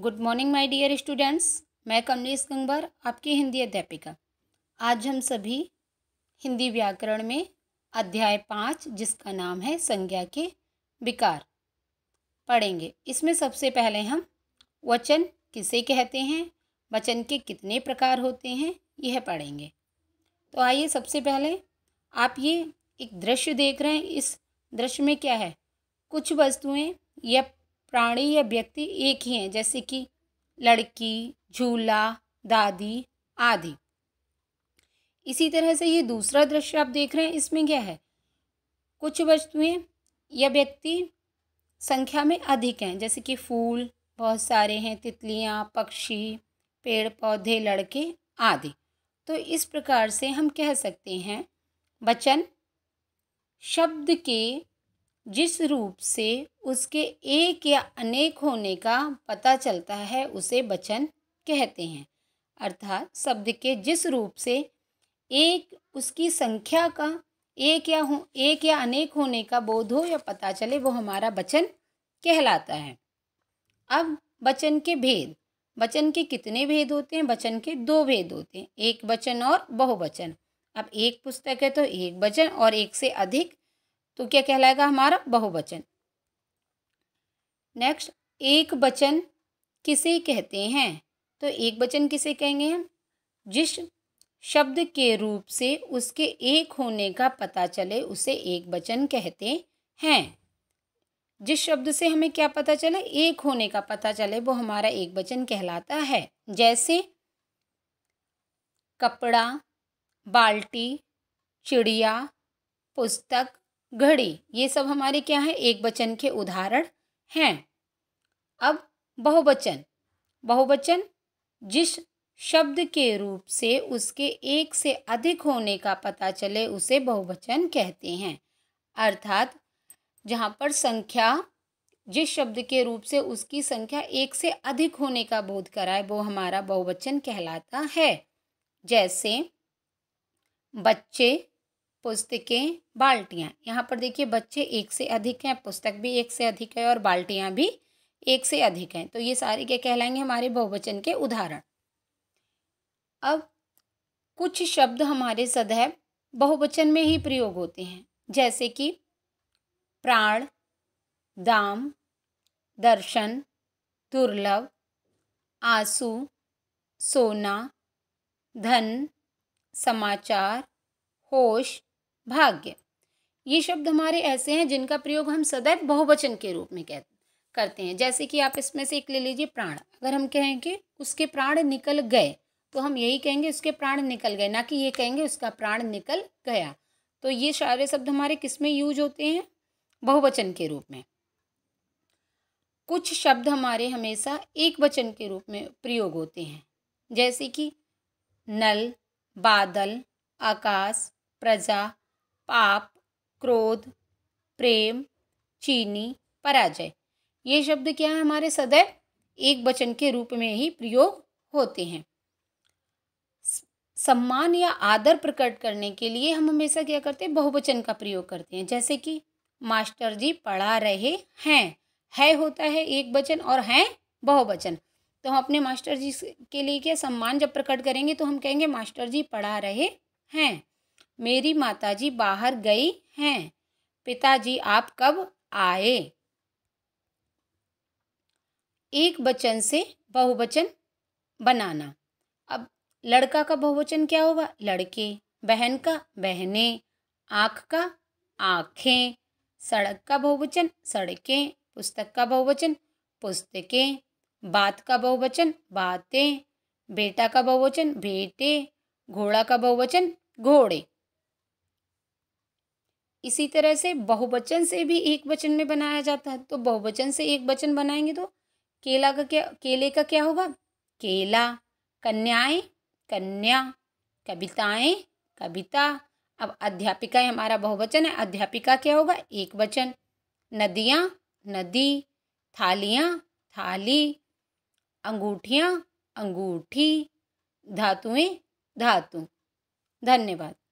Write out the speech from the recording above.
good morning my dear students मैं कमलेश गंगवर आपकी हिंदी अध्यापिका आज हम सभी हिंदी व्याकरण में अध्याय पाँच जिसका नाम है संज्ञा के विकार पढ़ेंगे इसमें सबसे पहले हम वचन किसे कहते हैं वचन के कितने प्रकार होते हैं यह पढ़ेंगे तो आइए सबसे पहले आप ये एक दृश्य देख रहे हैं इस दृश्य में क्या है कुछ वस्तुएं या प्राणी या व्यक्ति एक ही हैं जैसे कि लड़की झूला दादी आदि इसी तरह से ये दूसरा दृश्य आप देख रहे हैं इसमें क्या है कुछ वस्तुएं या व्यक्ति संख्या में अधिक हैं जैसे कि फूल बहुत सारे हैं तितलियाँ पक्षी पेड़ पौधे लड़के आदि तो इस प्रकार से हम कह सकते हैं वचन शब्द के जिस रूप से उसके एक या अनेक होने का पता चलता है उसे वचन कहते हैं अर्थात शब्द के जिस रूप से एक उसकी संख्या का एक या हो एक या अनेक होने का बोध हो या पता चले वो हमारा वचन कहलाता है अब वचन के भेद वचन के कितने भेद होते हैं वचन के दो भेद होते हैं एक वचन और बहुवचन अब एक पुस्तक है तो एक वचन और एक से अधिक तो क्या कहलाएगा हमारा बहुवचन नेक्स्ट एक वचन किसे कहते हैं तो एक वचन किसे कहेंगे हम जिस शब्द के रूप से उसके एक होने का पता चले उसे एक वचन कहते हैं जिस शब्द से हमें क्या पता चले एक होने का पता चले वो हमारा एक वचन कहलाता है जैसे कपड़ा बाल्टी चिड़िया पुस्तक घड़ी ये सब हमारे क्या है एक बचन के उदाहरण हैं अब बहुवचन बहुवचन जिस शब्द के रूप से उसके एक से अधिक होने का पता चले उसे बहुवचन कहते हैं अर्थात जहाँ पर संख्या जिस शब्द के रूप से उसकी संख्या एक से अधिक होने का बोध कराए वो हमारा बहुवचन कहलाता है जैसे बच्चे पुस्तकें बाल्टियाँ यहाँ पर देखिए बच्चे एक से अधिक हैं पुस्तक भी एक से अधिक है और बाल्टियाँ भी एक से अधिक हैं तो ये सारे क्या कहलाएंगे हमारे बहुवचन के उदाहरण अब कुछ शब्द हमारे सदैव बहुवचन में ही प्रयोग होते हैं जैसे कि प्राण दाम दर्शन दुर्लभ आंसू सोना धन समाचार होश भाग्य ये शब्द हमारे ऐसे हैं जिनका प्रयोग हम सदैव बहुवचन के रूप में कहते करते हैं जैसे कि आप इसमें से एक ले लीजिए प्राण अगर हम कहें कि उसके प्राण निकल गए तो हम यही कहेंगे उसके प्राण निकल गए ना कि ये कहेंगे उसका प्राण निकल गया तो ये सारे शब्द हमारे किस में यूज होते हैं बहुवचन के रूप में कुछ शब्द हमारे हमेशा एक वचन के रूप में प्रयोग होते हैं जैसे कि नल बादल आकाश प्रजा पाप क्रोध प्रेम चीनी पराजय ये शब्द क्या है हमारे सदैव एक वचन के रूप में ही प्रयोग होते हैं सम्मान या आदर प्रकट करने के लिए हम हमेशा क्या करते हैं बहुवचन का प्रयोग करते हैं जैसे कि मास्टर जी पढ़ा रहे हैं है होता है एक वचन और हैं बहुवचन तो हम अपने मास्टर जी के लिए क्या सम्मान जब प्रकट करेंगे तो हम कहेंगे मास्टर जी पढ़ा रहे हैं मेरी माताजी बाहर गई हैं पिताजी आप कब आए एक बचन से बहुवचन बनाना अब लड़का का बहुवचन क्या होगा लड़के बहन का बहने आँख का आँखें सड़क का बहुवचन सड़कें पुस्तक का बहुवचन पुस्तकें बात का बहुवचन बातें बेटा का बहुवचन बेटे घोड़ा का बहुवचन घोड़े इसी तरह से बहुवचन से भी एक वचन में बनाया जाता है तो बहुवचन से एक वचन बनाएंगे तो केला का क्या केले का क्या होगा केला कन्याएं कन्या कविताएं कविता अब अध्यापिकाएं हमारा बहुवचन है अध्यापिका क्या होगा एक वचन नदियाँ नदी थालियाँ थाली अंगूठियाँ अंगूठी धातुएं धातु धन्यवाद